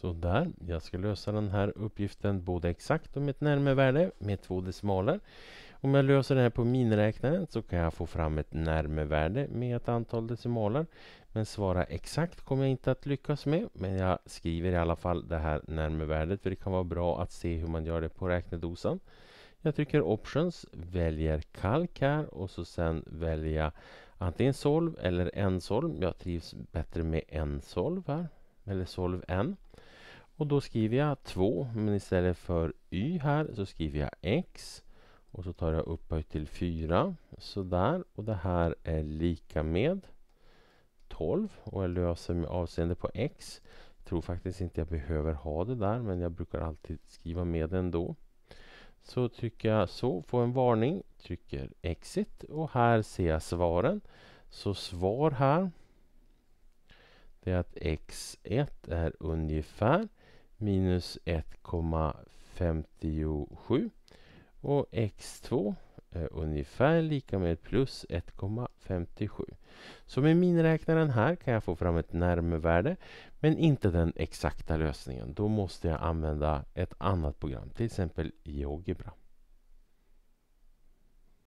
Sådär, jag ska lösa den här uppgiften både exakt och med ett närmare värde med två decimaler. Om jag löser det här på miniräknaren så kan jag få fram ett närmare värde med ett antal decimaler. Men svara exakt kommer jag inte att lyckas med. Men jag skriver i alla fall det här närmare värdet för det kan vara bra att se hur man gör det på räknedosan. Jag trycker options, väljer kalk här och så sen väljer jag antingen solv eller en solv. Jag trivs bättre med en solv här, eller solv en. Och då skriver jag 2 men istället för y här så skriver jag x och så tar jag upphöjt till 4 sådär och det här är lika med 12 och jag löser med avseende på x. Jag tror faktiskt inte jag behöver ha det där men jag brukar alltid skriva med ändå. Så trycker jag så, får en varning, trycker exit och här ser jag svaren. Så svar här det är att x1 är ungefär minus 1,57 och x2 är eh, ungefär lika med plus 1,57. Så med miniräknaren här kan jag få fram ett närmevärde men inte den exakta lösningen. Då måste jag använda ett annat program, till exempel GeoGebra.